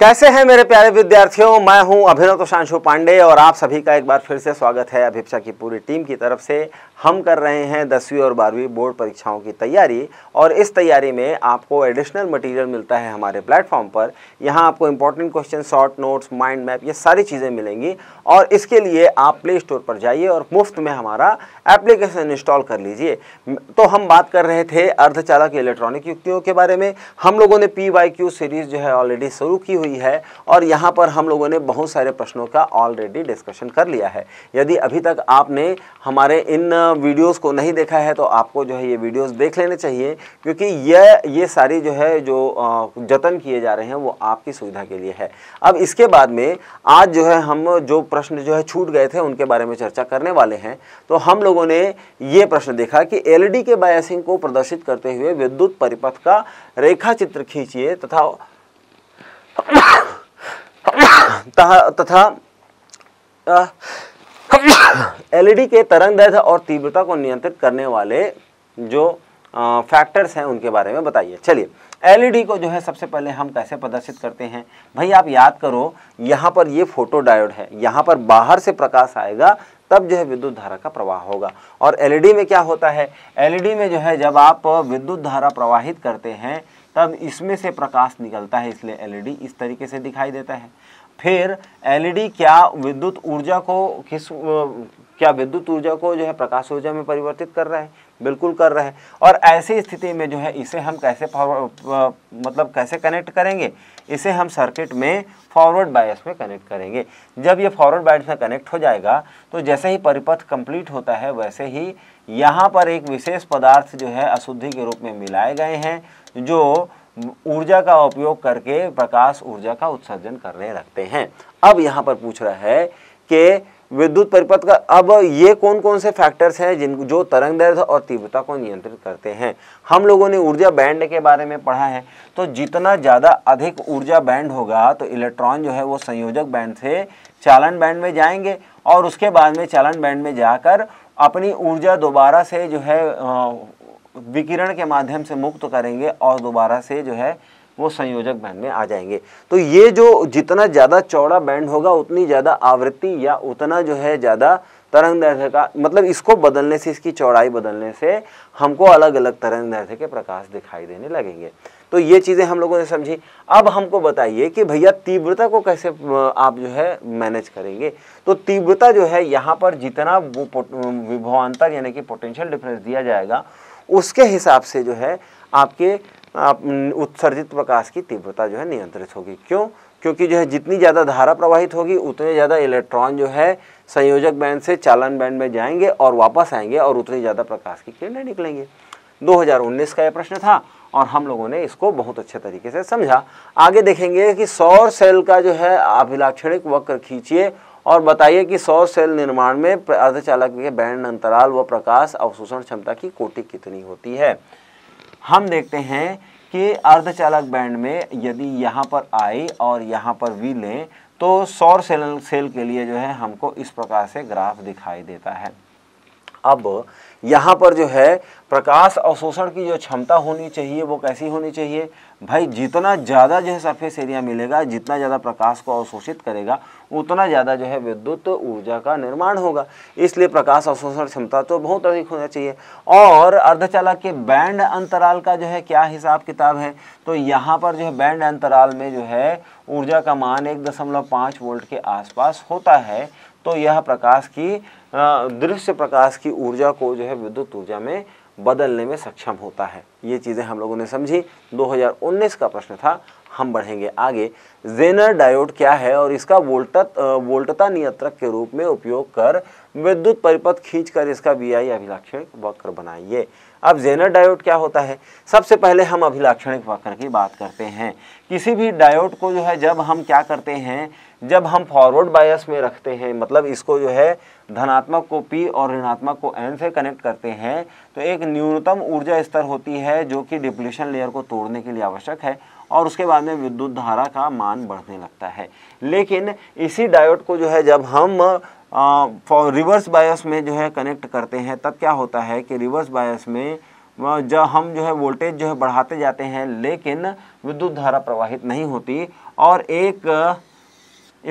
कैसे हैं मेरे प्यारे विद्यार्थियों मैं हूं अभिनव तोशांशु पांडे और आप सभी का एक बार फिर से स्वागत है अभिपक्षा की पूरी टीम की तरफ से हम कर रहे हैं दसवीं और बारहवीं बोर्ड परीक्षाओं की तैयारी और इस तैयारी में आपको एडिशनल मटेरियल मिलता है हमारे प्लेटफॉर्म पर यहाँ आपको important question short notes mind map ये सारी चीज़ें मिलेंगी और इसके लिए आप प्ले स्टोर पर जाइए और मुफ्त में हमारा एप्लीकेशन इंस्टॉल कर लीजिए तो हम बात कर रहे थे अर्धचालक इलेक्ट्रॉनिक युक्तियों के बारे में हम लोगों ने पी वाई क्यू सीरीज़ जो है ऑलरेडी शुरू की हुई है और यहाँ पर हम लोगों ने बहुत सारे प्रश्नों का ऑलरेडी डिस्कशन कर लिया है यदि अभी तक आपने हमारे इन वीडियोज़ को नहीं देखा है तो आपको जो है ये वीडियोज़ देख लेने चाहिए क्योंकि यह ये सारी जो है जो जतन किए जा रहे हैं वो आपकी सुविधा के लिए है अब इसके बाद में आज जो है हम जो प्रश्न जो है छूट गए थे उनके बारे में चर्चा करने वाले हैं तो हम लोग लोगों ने यह प्रश्न देखा कि एलईडी के बायसिंग को प्रदर्शित करते हुए विद्युत परिपथ का रेखा चित्र खींचिए तथा तथा एलईडी के तरंग दैर्घ्य और तीव्रता को नियंत्रित करने वाले जो फैक्टर्स हैं उनके बारे में बताइए चलिए एलईडी को जो है सबसे पहले हम कैसे प्रदर्शित करते हैं भाई आप याद करो यहाँ पर ये फोटो डायोड है यहाँ पर बाहर से प्रकाश आएगा तब जो है विद्युत धारा का प्रवाह होगा और एलईडी e में क्या होता है एलईडी e में जो है जब आप विद्युत धारा प्रवाहित करते हैं तब इसमें से प्रकाश निकलता है इसलिए एलईडी e इस तरीके से दिखाई देता है फिर एलईडी क्या विद्युत ऊर्जा को किस क्या विद्युत ऊर्जा को जो है प्रकाश ऊर्जा में परिवर्तित कर रहा है बिल्कुल कर रहे हैं और ऐसी स्थिति में जो है इसे हम कैसे फॉरवर्ड मतलब कैसे कनेक्ट करेंगे इसे हम सर्किट में फॉरवर्ड बायस में कनेक्ट करेंगे जब ये फॉरवर्ड बायस में कनेक्ट हो जाएगा तो जैसे ही परिपथ कंप्लीट होता है वैसे ही यहाँ पर एक विशेष पदार्थ जो है अशुद्धि के रूप में मिलाए गए हैं जो ऊर्जा का उपयोग करके प्रकाश ऊर्जा का उत्सर्जन करने रखते हैं अब यहाँ पर पूछ रहा है कि विद्युत परिपथ का अब ये कौन कौन से फैक्टर्स हैं जिन जो तरंग दर्द और तीव्रता को नियंत्रित करते हैं हम लोगों ने ऊर्जा बैंड के बारे में पढ़ा है तो जितना ज़्यादा अधिक ऊर्जा बैंड होगा तो इलेक्ट्रॉन जो है वो संयोजक बैंड से चालन बैंड में जाएंगे और उसके बाद में चालन बैंड में जाकर अपनी ऊर्जा दोबारा से जो है विकिरण के माध्यम से मुक्त करेंगे और दोबारा से जो है वो संयोजक बैंड में आ जाएंगे तो ये जो जितना ज़्यादा चौड़ा बैंड होगा उतनी ज़्यादा आवृत्ति या उतना जो है ज़्यादा तरंग दैर्ध्य का मतलब इसको बदलने से इसकी चौड़ाई बदलने से हमको अलग अलग तरंग दैर्ध्य के प्रकाश दिखाई देने लगेंगे तो ये चीज़ें हम लोगों ने समझी अब हमको बताइए कि भैया तीव्रता को कैसे आप जो है मैनेज करेंगे तो तीव्रता जो है यहाँ पर जितना वो विभवान्तर यानी कि पोटेंशियल डिफरेंस दिया जाएगा उसके हिसाब से जो है आपके उत्सर्जित प्रकाश की तीव्रता जो है नियंत्रित होगी क्यों क्योंकि जो है जितनी ज़्यादा धारा प्रवाहित होगी उतने ज़्यादा इलेक्ट्रॉन जो है संयोजक बैंड से चालन बैंड में जाएंगे और वापस आएंगे और उतनी ज़्यादा प्रकाश की किरणें निकलेंगे 2019 का यह प्रश्न था और हम लोगों ने इसको बहुत अच्छे तरीके से समझा आगे देखेंगे कि सौर सेल का जो है अभिलाक्षणिक वक्र खींचिए और बताइए कि सौर सेल निर्माण में अर्धचालक के बैंड अंतराल व प्रकाश अवशोषण क्षमता की कोटि कितनी होती है हम देखते हैं कि अर्धचालक बैंड में यदि यहाँ पर आई और यहाँ पर वी लें तो सौर सेल सेल के लिए जो है हमको इस प्रकार से ग्राफ दिखाई देता है अब यहाँ पर जो है प्रकाश अवशोषण की जो क्षमता होनी चाहिए वो कैसी होनी चाहिए भाई जितना ज़्यादा जो है सरफेस एरिया मिलेगा जितना ज़्यादा प्रकाश को अवशोषित करेगा उतना ज़्यादा जो है विद्युत ऊर्जा का निर्माण होगा इसलिए प्रकाश अवशोषण क्षमता तो बहुत अधिक होना चाहिए और अर्धचालक के बैंड अंतराल का जो है क्या हिसाब किताब है तो यहाँ पर जो है बैंड अंतराल में जो है ऊर्जा का मान एक दशमलव पाँच वोल्ट के आसपास होता है तो यह प्रकाश की दृश्य प्रकाश की ऊर्जा को जो है विद्युत ऊर्जा में बदलने में सक्षम होता है ये चीज़ें हम लोगों ने समझी 2019 का प्रश्न था हम बढ़ेंगे आगे जेनर डायोड क्या है और इसका वोल्टत वोल्टता नियंत्रक के रूप में उपयोग कर विद्युत परिपथ खींचकर इसका वी आई अभिलक्षण वक्र बनाइए अब जेनर डायोड क्या होता है सबसे पहले हम अभिलाक्षणिक वक्र की बात करते हैं किसी भी डायोड को जो है जब हम क्या करते हैं जब हम फॉरवर्ड बायस में रखते हैं मतलब इसको जो है धनात्मक को पी और ऋणात्मक को एन से कनेक्ट करते हैं तो एक न्यूनतम ऊर्जा स्तर होती है जो कि डिप्लेशन लेयर को तोड़ने के लिए आवश्यक है और उसके बाद में विद्युत धारा का मान बढ़ने लगता है लेकिन इसी डायोड को जो है जब हम फॉर रिवर्स बायस में जो है कनेक्ट करते हैं तब क्या होता है कि रिवर्स बायस में जब हम जो है वोल्टेज जो है बढ़ाते जाते हैं लेकिन विद्युत धारा प्रवाहित नहीं होती और एक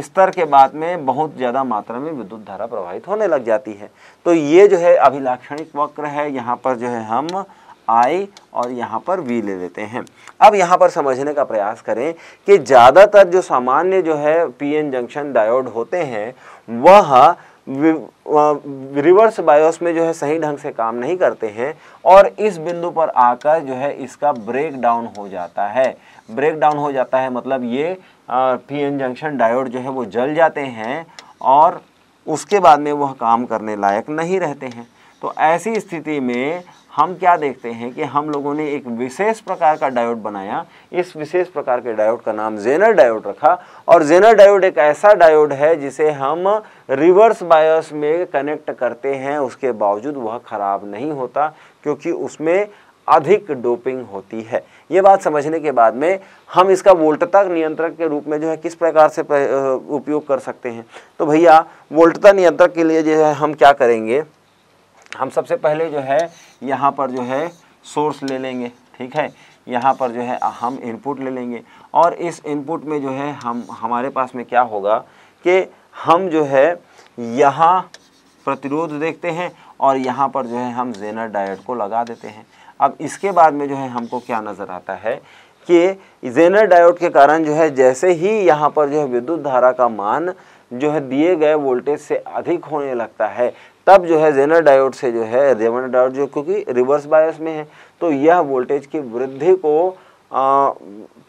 स्तर के बाद में बहुत ज़्यादा मात्रा में विद्युत धारा प्रवाहित होने लग जाती है तो ये जो है अभिलाक्षणिक वक्र है यहाँ पर जो है हम आई और यहाँ पर वी ले लेते हैं अब यहाँ पर समझने का प्रयास करें कि ज़्यादातर जो सामान्य जो है पीएन जंक्शन डायोड होते हैं वह रिवर्स बायोस में जो है सही ढंग से काम नहीं करते हैं और इस बिंदु पर आकर जो है इसका ब्रेक डाउन हो जाता है ब्रेक डाउन हो जाता है मतलब ये पी एन जंक्शन डायोड जो है वो जल जाते हैं और उसके बाद में वह काम करने लायक नहीं रहते हैं तो ऐसी स्थिति में हम क्या देखते हैं कि हम लोगों ने एक विशेष प्रकार का डायोड बनाया इस विशेष प्रकार के डायोड का नाम जेनर डायोड रखा और जेनर डायोड एक ऐसा डायोड है जिसे हम रिवर्स बायस में कनेक्ट करते हैं उसके बावजूद वह ख़राब नहीं होता क्योंकि उसमें अधिक डोपिंग होती है ये बात समझने के बाद में हम इसका वोल्टता नियंत्रक के रूप में जो है किस प्रकार से उपयोग कर सकते हैं तो भैया वोल्टता नियंत्रक के लिए जो है हम क्या करेंगे हम सबसे पहले जो है यहाँ पर जो है सोर्स ले लेंगे ठीक है यहाँ पर जो है हम इनपुट ले लेंगे और इस इनपुट में जो है हम हमारे पास में क्या होगा कि हम जो है यहाँ प्रतिरोध देखते हैं और यहाँ पर जो है हम जेनर डायोड को लगा देते हैं अब इसके बाद में जो है हमको क्या नज़र आता है कि जेनर डायोड के कारण जो है जैसे ही यहाँ पर जो है विद्युत धारा का मान जो है दिए गए वोल्टेज से अधिक होने लगता है तब जो है जेनर डायोड से जो है रेवन डायोड जो क्योंकि रिवर्स बायस में है तो यह वोल्टेज की वृद्धि को आ,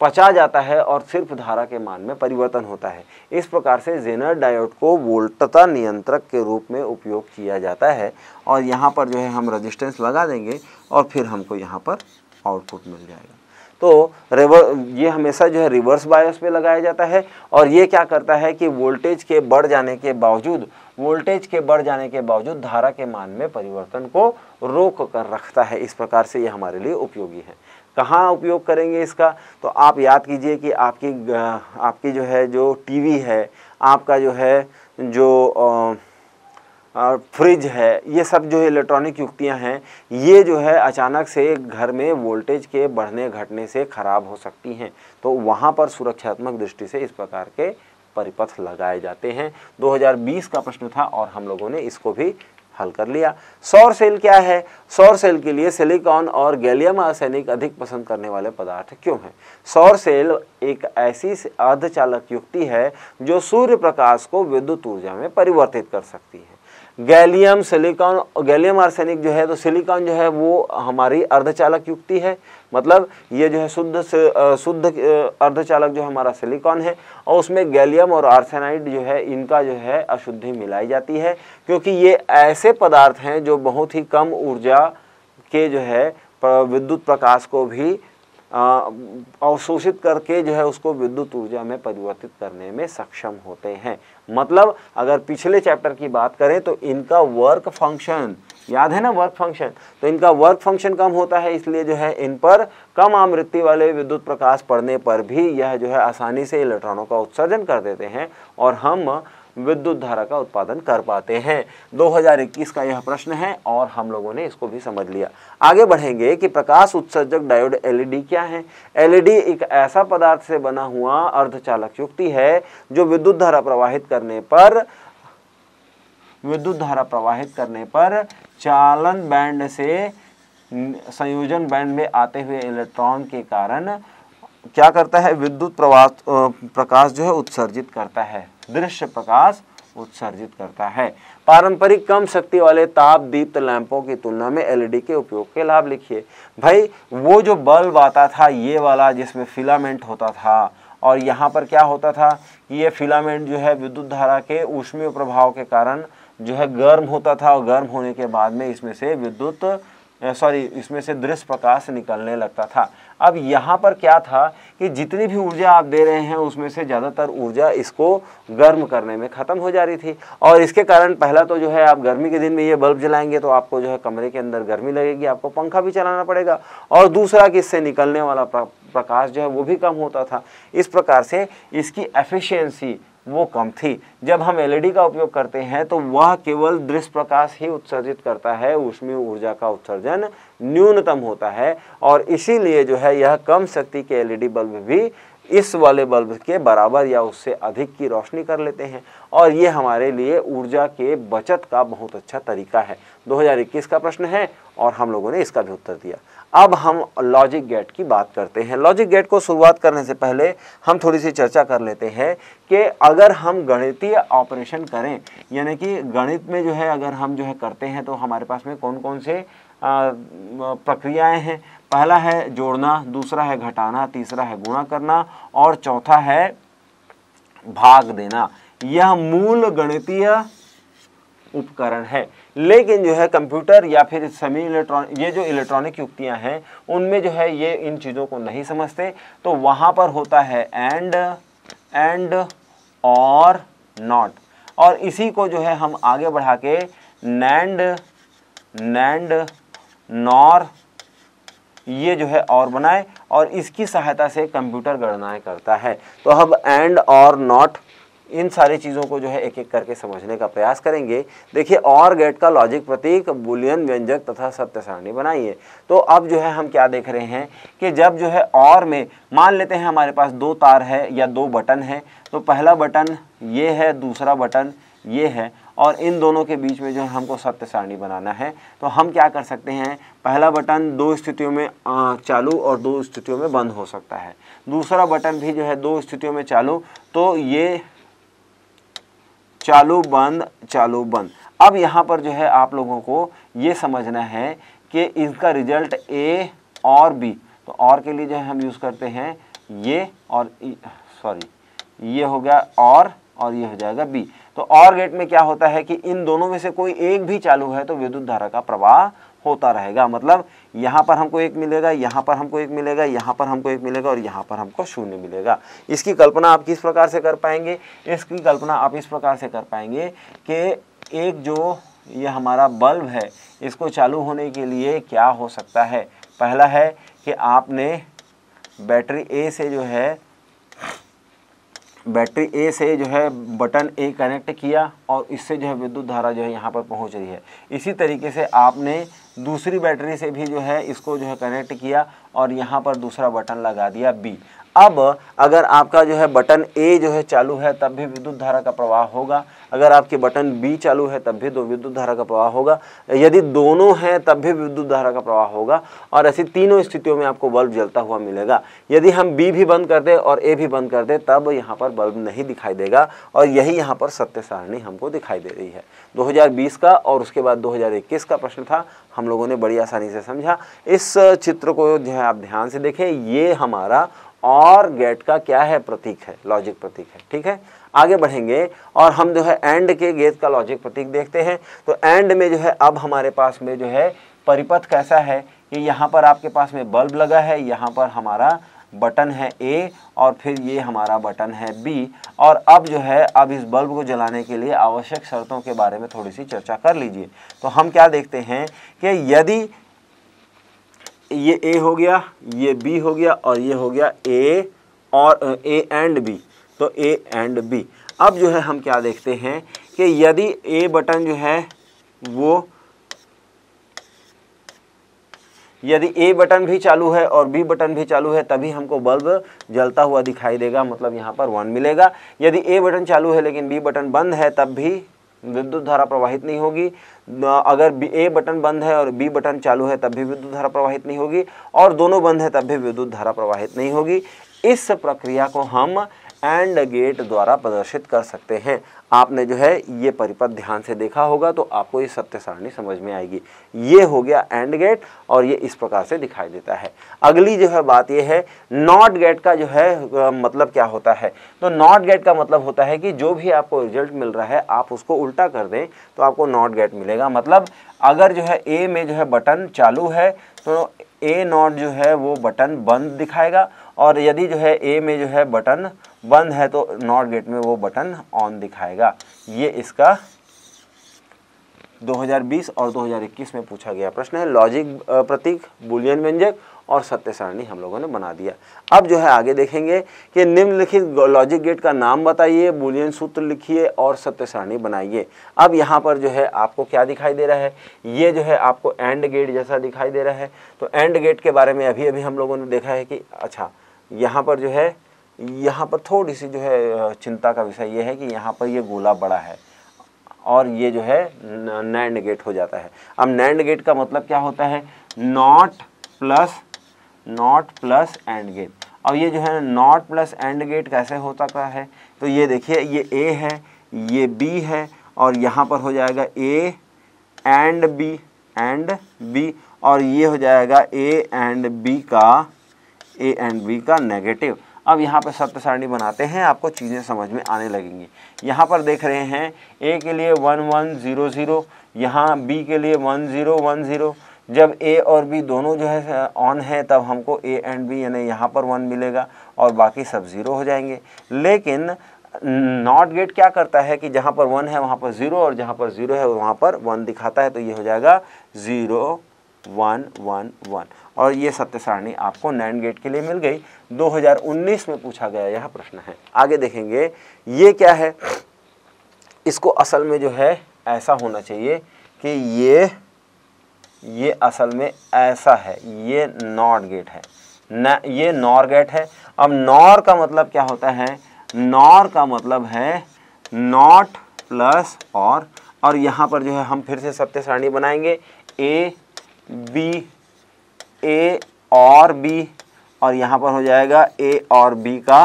पचा जाता है और सिर्फ धारा के मान में परिवर्तन होता है इस प्रकार से जेनर डायोड को वोल्टता नियंत्रक के रूप में उपयोग किया जाता है और यहाँ पर जो है हम रजिस्टेंस लगा देंगे और फिर हमको यहाँ पर आउटपुट मिल जाएगा तो रिवर ये हमेशा जो है रिवर्स बायस में लगाया जाता है और ये क्या करता है कि वोल्टेज के बढ़ जाने के बावजूद वोल्टेज के बढ़ जाने के बावजूद धारा के मान में परिवर्तन को रोक कर रखता है इस प्रकार से ये हमारे लिए उपयोगी है कहाँ उपयोग करेंगे इसका तो आप याद कीजिए कि आपकी आपकी जो है जो टीवी है आपका जो है जो फ्रिज है ये सब जो इलेक्ट्रॉनिक युक्तियाँ हैं ये जो है अचानक से घर में वोल्टेज के बढ़ने घटने से ख़राब हो सकती हैं तो वहाँ पर सुरक्षात्मक दृष्टि से इस प्रकार के परिपथ लगाए जाते हैं 2020 का प्रश्न था और हम लोगों ने इसको भी हल कर लिया सौर सेल क्या है सौर सेल के लिए सिलिकॉन और गैलियम आर्सेनिक अधिक पसंद करने वाले पदार्थ क्यों हैं सौर सेल एक ऐसी अर्धचालक युक्ति है जो सूर्य प्रकाश को विद्युत ऊर्जा में परिवर्तित कर सकती है गैलियम सिलिकॉन गैलियम आर्सेनिक जो है तो सिलिकॉन जो है वो हमारी अर्धचालक युक्ति है मतलब ये जो है शुद्ध शुद्ध अर्धचालक जो हमारा सिलिकॉन है और उसमें गैलियम और आर्सेनाइड जो है इनका जो है अशुद्धि मिलाई जाती है क्योंकि ये ऐसे पदार्थ हैं जो बहुत ही कम ऊर्जा के जो है विद्युत प्रकाश को भी अवशोषित करके जो है उसको विद्युत ऊर्जा में परिवर्तित करने में सक्षम होते हैं मतलब अगर पिछले चैप्टर की बात करें तो इनका वर्क फंक्शन याद है ना वर्क फंक्शन तो इनका वर्क फंक्शन कम होता है इसलिए जो है इन पर कम आवृत्ति वाले विद्युत प्रकाश पड़ने पर भी यह जो है आसानी से इलेक्ट्रॉनों का उत्सर्जन कर देते हैं और हम विद्युत धारा का उत्पादन कर पाते हैं 2021 का यह प्रश्न है और हम लोगों ने इसको भी समझ लिया आगे बढ़ेंगे कि प्रकाश उत्सर्जक डायोड एलईडी क्या है एलईडी एक ऐसा पदार्थ से बना हुआ अर्धचालक युक्ति है जो विद्युत धारा प्रवाहित करने पर विद्युत धारा प्रवाहित करने पर चालन बैंड से संयोजन बैंड में आते हुए इलेक्ट्रॉन के कारण क्या करता है विद्युत प्रवास प्रकाश जो है उत्सर्जित करता है दृश्य प्रकाश उत्सर्जित करता है पारंपरिक कम शक्ति वाले ताप दीप्त लैंपों की तुलना में एलईडी के उपयोग के लाभ लिखिए भाई वो जो बल्ब आता था ये वाला जिसमें फिलामेंट होता था और यहाँ पर क्या होता था कि ये फिलामेंट जो है विद्युत धारा के ऊष्मीय प्रभाव के कारण जो है गर्म होता था और गर्म होने के बाद में इसमें से विद्युत सॉरी इसमें से दृश्य प्रकाश निकलने लगता था अब यहाँ पर क्या था कि जितनी भी ऊर्जा आप दे रहे हैं उसमें से ज़्यादातर ऊर्जा इसको गर्म करने में ख़त्म हो जा रही थी और इसके कारण पहला तो जो है आप गर्मी के दिन में ये बल्ब जलाएंगे तो आपको जो है कमरे के अंदर गर्मी लगेगी आपको पंखा भी चलाना पड़ेगा और दूसरा कि इससे निकलने वाला प्रकाश जो है वो भी कम होता था इस प्रकार से इसकी एफिशिएंसी वो कम थी जब हम एलईडी e का उपयोग करते हैं तो वह केवल दृश्य प्रकाश ही उत्सर्जित करता है उसमें ऊर्जा का उत्सर्जन न्यूनतम होता है और इसीलिए जो है यह कम शक्ति के एलईडी e बल्ब भी इस वाले बल्ब के बराबर या उससे अधिक की रोशनी कर लेते हैं और ये हमारे लिए ऊर्जा के बचत का बहुत अच्छा तरीका है 2021 का प्रश्न है और हम लोगों ने इसका भी उत्तर दिया अब हम लॉजिक गेट की बात करते हैं लॉजिक गेट को शुरुआत करने से पहले हम थोड़ी सी चर्चा कर लेते हैं कि अगर हम गणितीय ऑपरेशन करें यानी कि गणित में जो है अगर हम जो है करते हैं तो हमारे पास में कौन कौन से प्रक्रियाएं हैं पहला है जोड़ना दूसरा है घटाना तीसरा है गुणा करना और चौथा है भाग देना यह मूल गणितीय उपकरण है लेकिन जो है कंप्यूटर या फिर समी इलेक्ट्रॉनिक ये जो इलेक्ट्रॉनिक युक्तियां हैं उनमें जो है ये इन चीज़ों को नहीं समझते तो वहाँ पर होता है एंड एंड और नॉट और इसी को जो है हम आगे बढ़ा के नैंड नैंड नॉर ये जो है और बनाए और इसकी सहायता से कंप्यूटर गणनाएं करता है तो अब एंड और नॉट इन सारी चीज़ों को जो है एक एक करके समझने का प्रयास करेंगे देखिए और गेट का लॉजिक प्रतीक बुलियन व्यंजक तथा सत्य सारणी बनाइए तो अब जो है हम क्या देख रहे हैं कि जब जो है और में मान लेते हैं हमारे पास दो तार है या दो बटन है तो पहला बटन ये है दूसरा बटन ये है और इन दोनों के बीच में जो है हमको सत्य सारणी बनाना है तो हम क्या कर सकते हैं पहला बटन दो स्थितियों में चालू और दो स्थितियों में बंद हो सकता है दूसरा बटन भी जो है दो स्थितियों में चालू तो ये चालू बंद चालू बंद अब यहाँ पर जो है आप लोगों को ये समझना है कि इसका रिजल्ट ए और बी तो और के लिए जो है हम यूज़ करते हैं ये और सॉरी ये हो गया और और ये हो जाएगा बी तो और गेट में क्या होता है कि इन दोनों में से कोई एक भी चालू है तो विद्युत धारा का प्रवाह होता रहेगा मतलब यहाँ पर हमको एक मिलेगा यहाँ पर हमको एक मिलेगा यहाँ पर हमको एक मिलेगा और यहाँ पर हमको शून्य मिलेगा इसकी कल्पना आप किस प्रकार से कर पाएंगे इसकी कल्पना आप इस प्रकार से कर पाएंगे कि एक जो ये हमारा बल्ब है इसको चालू होने के लिए क्या हो सकता है पहला है कि आपने बैटरी ए से जो है बैटरी ए से जो है बटन ए कनेक्ट किया और इससे जो है विद्युत धारा जो है यहाँ पर पहुँच रही है इसी तरीके से आपने दूसरी बैटरी से भी जो है इसको जो है कनेक्ट किया और यहाँ पर दूसरा बटन लगा दिया बी अब अगर आपका जो है बटन ए जो है चालू है तब भी विद्युत धारा का प्रवाह होगा अगर आपके बटन बी चालू है तब भी दो विद्युत धारा का प्रवाह होगा यदि दोनों हैं तब भी विद्युत धारा का प्रवाह होगा और ऐसी तीनों स्थितियों में आपको बल्ब जलता हुआ मिलेगा यदि हम बी भी बंद कर दें और ए भी बंद कर दें तब यहाँ पर बल्ब नहीं दिखाई देगा और यही यहाँ पर सत्य सारणी हमको दिखाई दे रही है दो का और उसके बाद दो का प्रश्न था हम लोगों ने बड़ी आसानी से समझा इस चित्र को जो है आप ध्यान से देखें ये हमारा और गेट का क्या है प्रतीक है लॉजिक प्रतीक है ठीक है आगे बढ़ेंगे और हम जो है एंड के गेट का लॉजिक प्रतीक देखते हैं तो एंड में जो है अब हमारे पास में जो है परिपथ कैसा है कि यहाँ पर आपके पास में बल्ब लगा है यहाँ पर हमारा बटन है ए और फिर ये हमारा बटन है बी और अब जो है अब इस बल्ब को जलाने के लिए आवश्यक शर्तों के बारे में थोड़ी सी चर्चा कर लीजिए तो हम क्या देखते हैं कि यदि ये ए हो गया ये बी हो गया और ये हो गया ए और ए एंड बी तो ए एंड बी अब जो है हम क्या देखते हैं कि यदि ए बटन जो है वो यदि ए बटन भी चालू है और बी बटन भी चालू है तभी हमको बल्ब जलता हुआ दिखाई देगा मतलब यहाँ पर वन मिलेगा यदि ए बटन चालू है लेकिन बी बटन बंद है तब भी विद्युत धारा प्रवाहित नहीं होगी अगर ए बटन बंद है और बी बटन चालू है तब भी विद्युत धारा प्रवाहित नहीं होगी और दोनों बंद है तब भी विद्युत धारा प्रवाहित नहीं होगी इस प्रक्रिया को हम एंड गेट द्वारा प्रदर्शित कर सकते हैं आपने जो है ये परिपथ ध्यान से देखा होगा तो आपको ये सत्य सारणी समझ में आएगी ये हो गया एंड गेट और ये इस प्रकार से दिखाई देता है अगली जो है बात ये है नॉट गेट का जो है मतलब क्या होता है तो नॉट गेट का मतलब होता है कि जो भी आपको रिजल्ट मिल रहा है आप उसको उल्टा कर दें तो आपको नॉट गेट मिलेगा मतलब अगर जो है ए में जो है बटन चालू है तो ए नॉट जो है वो बटन बंद दिखाएगा और यदि जो है ए में जो है बटन बंद है तो नॉट गेट में वो बटन ऑन दिखाएगा ये इसका 2020 और 2021 में पूछा गया प्रश्न है लॉजिक प्रतीक बुलियन व्यंजक और सत्य सारणी हम लोगों ने बना दिया अब जो है आगे देखेंगे कि निम्नलिखित लॉजिक गेट का नाम बताइए बुलियन सूत्र लिखिए और सत्य सारणी बनाइए अब यहाँ पर जो है आपको क्या दिखाई दे रहा है ये जो है आपको एंड गेट जैसा दिखाई दे रहा है तो एंड गेट के बारे में अभी अभी हम लोगों ने देखा है कि अच्छा यहाँ पर जो है यहाँ पर थोड़ी सी जो है चिंता का विषय ये है कि यहाँ पर ये गोला बड़ा है और ये जो है नैंड गेट हो जाता है अब नैंड गेट का मतलब क्या होता है not plus not plus and gate अब ये जो है नॉट प्लस एंड गेट कैसे होता का है तो ये देखिए ये ए है ये बी है और यहाँ पर हो जाएगा A and B and B और ये हो जाएगा ए एंड बी का ए एंड बी का नेगेटिव अब यहाँ पर सत्य सारणी बनाते हैं आपको चीज़ें समझ में आने लगेंगी यहाँ पर देख रहे हैं ए के लिए वन वन ज़ीरो ज़ीरो यहाँ बी के लिए वन ज़ीरो वन ज़ीरो जब ए और बी दोनों जो है ऑन है तब हमको ए एंड बी यानी यहाँ पर वन मिलेगा और बाकी सब ज़ीरो हो जाएंगे लेकिन नॉट गेट क्या करता है कि जहाँ पर वन है वहाँ पर ज़ीरो और जहाँ पर ज़ीरो है वहाँ पर वन दिखाता है तो ये हो जाएगा ज़ीरो वन वन वन और ये सत्य सारणी आपको नैंड गेट के लिए मिल गई 2019 में पूछा गया यह प्रश्न है आगे देखेंगे ये क्या है इसको असल में जो है ऐसा होना चाहिए कि ये ये असल में ऐसा है ये नॉट गेट है न ये नॉर गेट है अब नॉर का मतलब क्या होता है नॉर का मतलब है नॉट प्लस और और यहाँ पर जो है हम फिर से सत्य सारणी बनाएंगे ए बी ए और बी और यहाँ पर हो जाएगा ए और बी का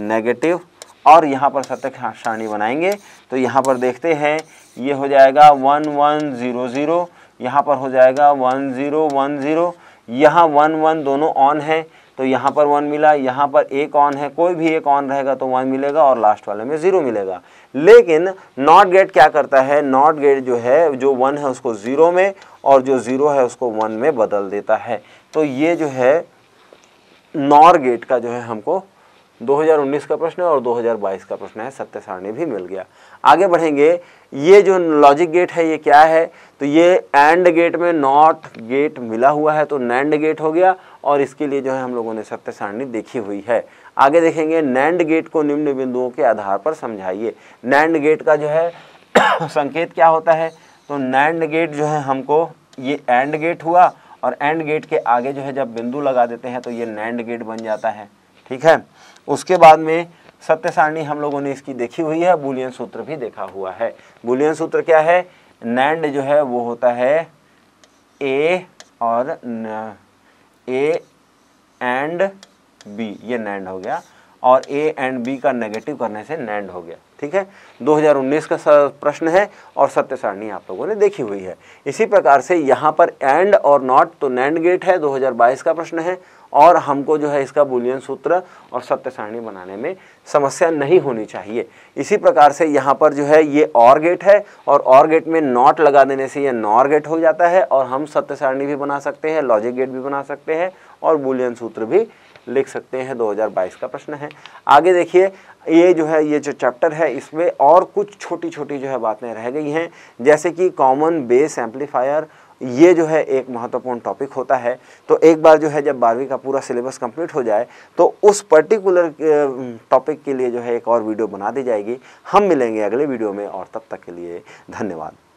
नेगेटिव और यहाँ पर सतक सारणी बनाएंगे तो यहाँ पर देखते हैं ये हो जाएगा वन वन ज़ीरो ज़ीरो यहाँ पर हो जाएगा वन ज़ीरो वन ज़ीरो यहाँ वन वन दोनों ऑन है तो यहाँ पर वन मिला यहाँ पर एक ऑन है कोई भी एक ऑन रहेगा तो वन मिलेगा और लास्ट वाले में ज़ीरो मिलेगा लेकिन नॉट गेट क्या करता है नॉट गेट जो है जो वन है उसको ज़ीरो में और जो ज़ीरो है उसको वन में बदल देता है तो ये जो है नॉर गेट का जो है हमको 2019 का प्रश्न है और 2022 का प्रश्न है सत्य सारणी भी मिल गया आगे बढ़ेंगे ये जो लॉजिक गेट है ये क्या है तो ये एंड गेट में नॉट गेट मिला हुआ है तो नैंड गेट हो गया और इसके लिए जो है हम लोगों ने सत्य सारणी देखी हुई है आगे देखेंगे नैंड गेट को निम्न बिंदुओं के आधार पर समझाइए नैंड गेट का जो है संकेत क्या होता है तो नैंड गेट जो है हमको ये एंड गेट हुआ और एंड गेट के आगे जो है जब बिंदु लगा देते हैं तो ये नैंड गेट बन जाता है ठीक है उसके बाद में सत्य सारणी हम लोगों ने इसकी देखी हुई है बुलियन सूत्र भी देखा हुआ है बुलियन सूत्र क्या है नैंड जो है वो होता है ए और न, ए एंड बी ये नैंड हो गया और ए एंड बी का नेगेटिव करने से नैंड हो गया ठीक है 2019 का प्रश्न है और सत्य सारणी आप लोगों ने देखी हुई है इसी प्रकार से यहाँ पर एंड और नॉट तो नैंड गेट है 2022 का प्रश्न है और हमको जो है इसका बुलियन सूत्र और सत्य सारणी बनाने में समस्या नहीं होनी चाहिए इसी प्रकार से यहाँ पर जो है ये और गेट है और और गेट में नॉट लगा देने से ये नॉर गेट हो जाता है और हम सत्य सारणी भी बना सकते हैं लॉजिक गेट भी बना सकते हैं और बुलियन सूत्र भी लिख सकते हैं 2022 का प्रश्न है आगे देखिए ये जो है ये जो चैप्टर है इसमें और कुछ छोटी छोटी जो है बातें रह गई हैं जैसे कि कॉमन बेस एम्पलीफायर ये जो है एक महत्वपूर्ण टॉपिक होता है तो एक बार जो है जब बारहवीं का पूरा सिलेबस कंप्लीट हो जाए तो उस पर्टिकुलर टॉपिक के लिए जो है एक और वीडियो बना दी जाएगी हम मिलेंगे अगले वीडियो में और तब तक के लिए धन्यवाद